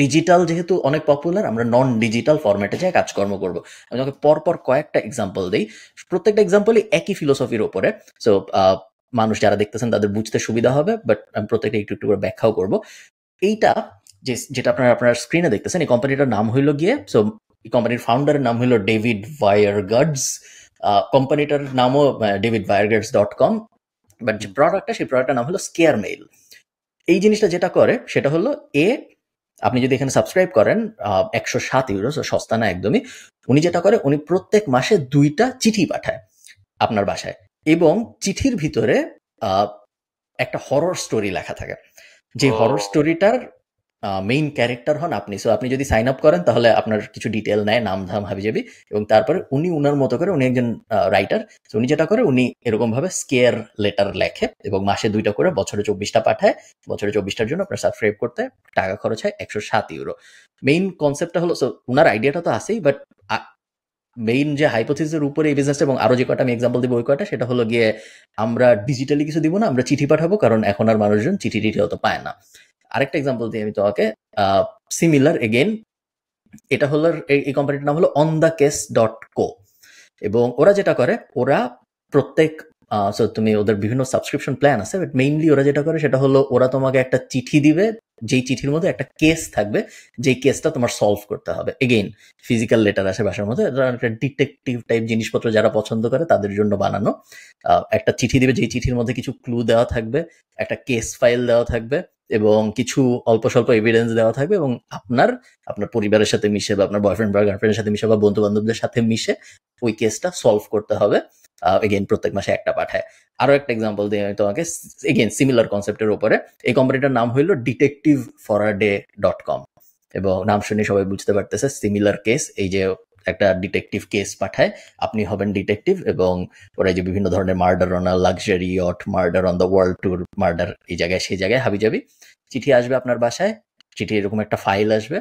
digital যেহেতু অনেক popular আমরা নন ডিজিটাল ফরম্যাটে যাই কাজকর্ম করব আমি তোমাকে পরপর কয়েকটা এক্সাম্পল দিই প্রত্যেকটা এক্সাম্পলই একই ফিলোসফির ওপরে সো মানুষ যারা দেখতেছেন তাদের বুঝতে সুবিধা হবে বাট আমি প্রত্যেকটা একটু একটু করে ব্যাখ্যাও করব এইটা যে যেটা আপনারা আপনার স্ক্রিনে দেখতেছেন এই কোম্পানিটার নাম হইল গিয়ে সো এই কোম্পানির ফাউন্ডারের নাম হইল ডেভিড ভায়ার গার্ডস কোম্পানিটার নামও David wireguards dot com but যে প্রোডাক্টটা সেই প্রোডাক্টটার নাম হলো স্কেয়ার মেইল এই জিনিসটা যেটা করে সেটা হলো এ আপনি যদি এখানে সাবস্ক্রাইব করেন একশো সাত ইউরো সস্তা না একদমই উনি যেটা করে উনি প্রত্যেক মাসে দুইটা চিঠি পাঠায় আপনার বাসায় এবং চিঠির ভিতরে একটা হরর স্টোরি লেখা থাকে যে হরর স্টোরিটার মেইন ক্যারেক্টার হন আপনি সো আপনি যদি সাইন আপ করেন তাহলে আপনার কিছু ডিটেল নেয় নাম ধাম হাবি যাবি এবং তারপরে উনি উনার মতো করে উনি একজন রাইটার তো উনি যেটা করে উনি এরকমভাবে স্কেয়ার লেটার লেখে এবং মাসে দুইটা করে বছরে চব্বিশটা পাঠায় বছরে চব্বিশটার জন্য আপনার সাবস্ক্রাইব করতে টাকা খরচ হয় একশো সাত ইউরো মেইন কনসেপ্টটা হলো সো উনার আইডিয়াটা তো আছেই বাট মেইন যে হাইপোথিসের উপরে এই বিজনেসটা এবং আরো যে কটা আমি এক্সাম্পল দিব ওই কটা সেটা হলো গিয়ে আমরা ডিজিটালি কিছু দিব না আমরা চিঠি পাঠাবো কারণ এখন আর মানুষজন চিঠি টিঠি অত পায় না আরেকটা এক্সাম্পল দিই আমি তোমাকে সিমিলার এগেন এটা হলো এই কোম্পানিটার নাম হলো on the case dot co এবং ওরা যেটা করে ওরা প্রত্যেক সো তুমি ওদের বিভিন্ন সাবস্ক্রিপশন প্ল্যান আছে বাট মেইনলি ওরা যেটা করে সেটা হলো ওরা তোমাকে একটা চিঠি দিবে যেই চিঠির মধ্যে একটা কেস থাকবে যেই কেসটা তোমার সলভ করতে হবে এগেইন ফিজিক্যাল লেটার আসে বাসার মধ্যে একটা ডিটেকটিভ টাইপ জিনিসপত্র যারা পছন্দ করে তাদের জন্য বানানো একটা চিঠি দিবে যেই চিঠির মধ্যে কিছু ক্লু দেওয়া থাকবে একটা কেস ফাইল দেওয়া থাকবে এবং কিছু অল্প স্বল্প এভিডেন্স দেওয়া থাকবে এবং আপনার আপনার পরিবারের সাথে মিশে বা আপনার বয়ফ্রেন্ড বা গার্লফ্রেন্ডের সাথে মিশে বা বন্ধু বান্ধবদের সাথে মিশে ওই কেসটা সলভ করতে হবে এগেন প্রত্যেক মাসে একটা পাঠায় আরো একটা এক্সাম্পল দিই আমি তোমাকে এগেন সিমিলার কনসেপ্টের উপরে এই কোম্পানিটার নাম হইলো detective for day dot com এবং নাম শুনে সবাই বুঝতে পারতেছে সিমিলার কেস এই যে একটা ডিটেকটিভ কেস পাঠায় আপনি হবেন ডিটেকটিভ এবং ওরা যে বিভিন্ন ধরনের murder on a luxury yacht murder on the world tour murder এই জায়গায় সেই জায়গায় হাবি যাবি চিঠি আসবে আপনার বাসায় চিঠি এরকম একটা ফাইল আসবে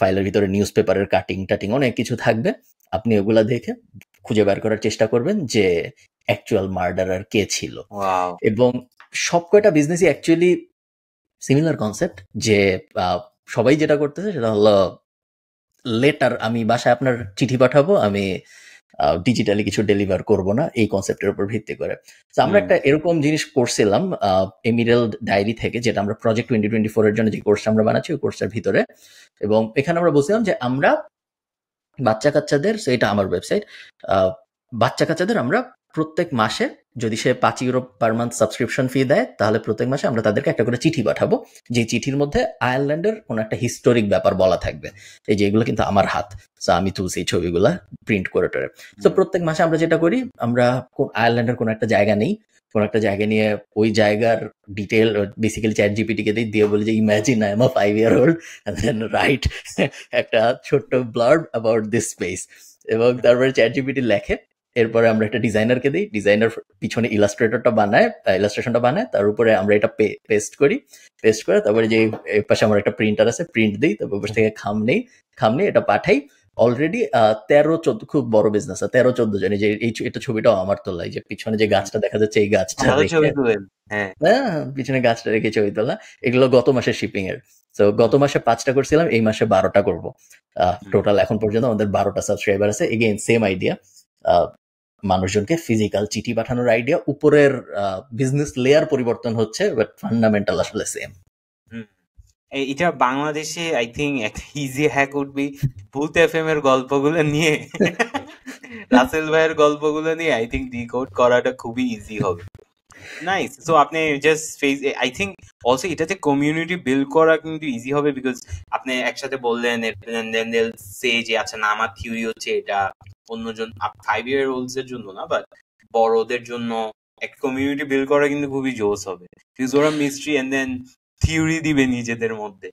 ফাইলের ভিতরে নিউজ পেপারের কাটিং টাটিং অনেক কিছু থাকবে আপনি ওগুলা দেখে খুঁজে বের করার চেষ্টা করবেন যে অ্যাকচুয়াল মার্ডারার কে ছিল এবং সব কয়টা বিজনেসই অ্যাকচুয়ালি সিমিলার কনসেপ্ট যে সবাই যেটা করতেছে সেটা হলো লেটার আমি বাসায় আপনার চিঠি পাঠাবো আমি ডিজিটালি কিছু ডেলিভার করব না এই কনসেপ্টের উপর ভিত্তি করে তো আমরা একটা এরকম জিনিস করছিলাম এমিরেল ডায়েরি থেকে যেটা আমরা প্রজেক্ট টোয়েন্টি টোয়েন্টি ফোরের জন্য যে কোর্সটা আমরা বানাচ্ছি ওই কোর্সটার ভিতরে এবং এখানে আমরা বলছিলাম যে আমরা বাচ্চা কাচ্চাদের এটা আমার ওয়েবসাইট বাচ্চা কাচ্চাদের আমরা প্রত্যেক মাসে যদি সে পাঁচ euro per month subscription fee দেয় তাহলে প্রত্যেক মাসে আমরা তাদেরকে একটা করে চিঠি পাঠাবো যে চিঠির মধ্যে আয়ারল্যান্ডের কোনো একটা হিস্টোরিক ব্যাপার বলা থাকবে এই যে এগুলো কিন্তু আমার হাত সো আমি তুলছি ছবিগুলা প্রিন্ট করে টোরে তো প্রত্যেক মাসে আমরা যেটা করি আমরা আয়ারল্যান্ডের কোনো একটা জায়গা নেই কোনো একটা জায়গা নিয়ে ওই জায়গার ডিটেল বেসিক্যালি চ্যাট জিপিটিকে দিই দিয়ে বলি যে imagine I am a five year old and then right একটা ছোট্ট ব্লার্ড অ্যাবাউট দিস স্পেস এবং তারপরে চ্যাট জিপিটি লেখে এরপরে আমরা একটা ডিজাইনারকে দিই ডিজাইনার পিছনে ইলাস্ট্রেটরটা বানায় ইলাস্ট্রেশনটা বানায় তার উপরে আমরা এটা পেস্ট করি পেস্ট করে তারপরে যে পাশে আমার একটা প্রিন্টার আছে প্রিন্ট দিই তারপর থেকে খাম নেই খাম নেই এটা পাঠাই অলরেডি তেরো চোদ্দ খুব বড় বিজনেস তেরো চোদ্দ জন যে এই এটা ছবিটাও আমার তোলা যে পিছনে যে গাছটা দেখা যাচ্ছে এই গাছটা হ্যাঁ।, হ্যাঁ পিছনে গাছটা রেখে ছবি তোলা এগুলো গত মাসে শিপিং এর তো গত মাসে পাঁচটা করছিলাম এই মাসে বারোটা করবো টোটাল এখন পর্যন্ত আমাদের বারোটা সাবস্ক্রাইবার আছে এগেইন সেম আইডিয়া মানুষজনকে ফিজিক্যাল চিঠি পাঠানোর আইডিয়া উপরের বিজনেস লেয়ার পরিবর্তন হচ্ছে বাট ফান্ডামেন্টাল আসলে সেম এটা বাংলাদেশে I think easy hack would be Bhoot FM এম এর গল্পগুলো নিয়ে রাসেল ভাইয়ের গল্পগুলো নিয়ে আই থিঙ্ক ডিকোড করাটা খুবই ইজি হবে নাইস সো আপনি just face I think also এটাতে কমিউনিটি বিল্ড করা কিন্তু ইজি হবে বিকজ আপনি একসাথে বললেন দেন দেল সে যে আচ্ছা না আমার থিওরি হচ্ছে এটা অন্যজন ফাইভ ইয়ার ওল্ডস এর জন্য না বাট বড়দের জন্য এক কমিউনিটি বিল্ড করা কিন্তু খুবই জোস হবে because mystery and then theory দিবে নিজেদের মধ্যে